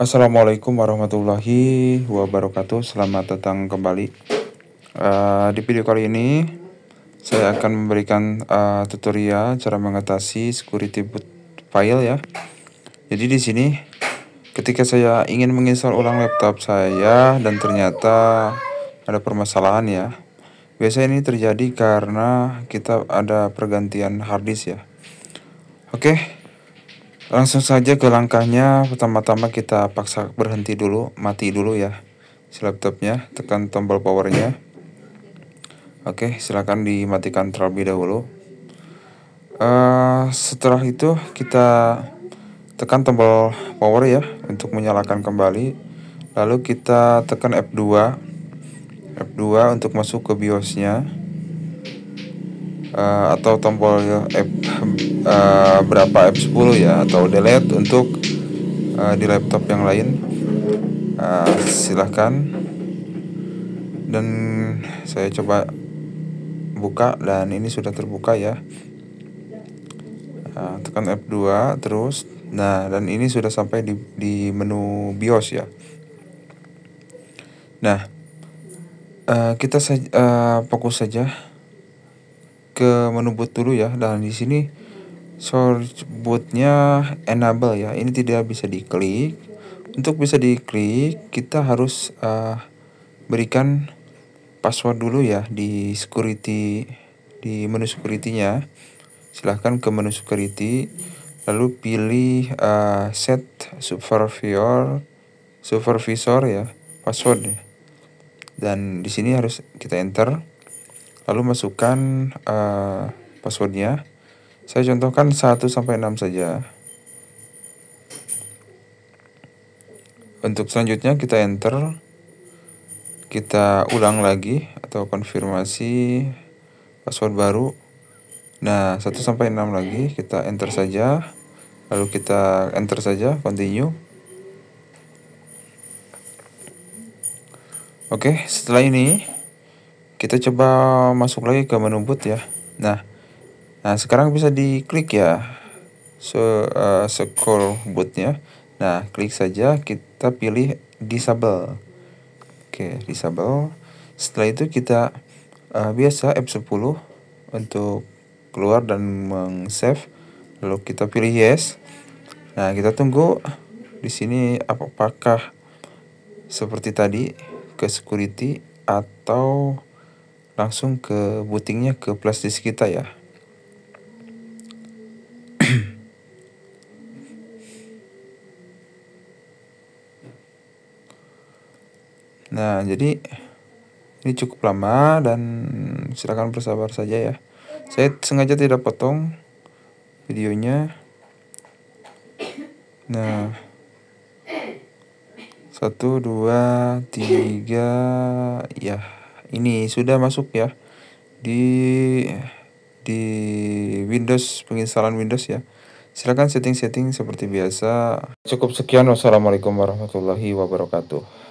Assalamualaikum warahmatullahi wabarakatuh Selamat datang kembali uh, Di video kali ini Saya akan memberikan uh, tutorial Cara mengatasi security boot file ya Jadi di sini Ketika saya ingin menginstal ulang laptop saya Dan ternyata ada permasalahan ya Biasanya ini terjadi karena kita ada pergantian hard disk ya Oke okay Langsung saja ke langkahnya. Pertama-tama kita paksa berhenti dulu, mati dulu ya si laptopnya. Tekan tombol powernya. Oke, silakan dimatikan terlebih dahulu. Uh, setelah itu kita tekan tombol power ya untuk menyalakan kembali. Lalu kita tekan F2. F2 untuk masuk ke biosnya Uh, atau tombol F Eh, berapa F10 ya atau delete untuk uh, di laptop yang lain uh, silahkan dan saya coba buka dan ini sudah terbuka ya uh, tekan F2 terus nah dan ini sudah sampai di, di menu BIOS ya nah uh, kita saja, uh, fokus saja ke menu boot dulu ya dan di sini Search bootnya enable ya ini tidak bisa diklik untuk bisa diklik kita harus uh, berikan password dulu ya di security di menu security nya silahkan ke menu security lalu pilih uh, set supervisor supervisor ya password ya. dan di sini harus kita enter lalu masukkan uh, passwordnya saya contohkan 1 sampai 6 saja. Untuk selanjutnya kita enter. Kita ulang lagi atau konfirmasi password baru. Nah, 1 sampai 6 lagi kita enter saja. Lalu kita enter saja continue. Oke, setelah ini kita coba masuk lagi ke menu boot ya. Nah, Nah, sekarang bisa diklik ya so, uh, eh, scroll bootnya. Nah, klik saja kita pilih disable. Oke, okay, disable. Setelah itu kita uh, biasa F10 untuk keluar dan meng-save. Lalu kita pilih yes. Nah, kita tunggu di sini apakah seperti tadi ke security atau langsung ke bootingnya ke flash disk kita ya. Nah, jadi ini cukup lama dan silakan bersabar saja ya. Saya sengaja tidak potong videonya. Nah, satu, dua, tiga, ya ini sudah masuk ya di di Windows penginstalan Windows ya. Silakan setting-setting seperti biasa. Cukup sekian. Wassalamualaikum warahmatullahi wabarakatuh.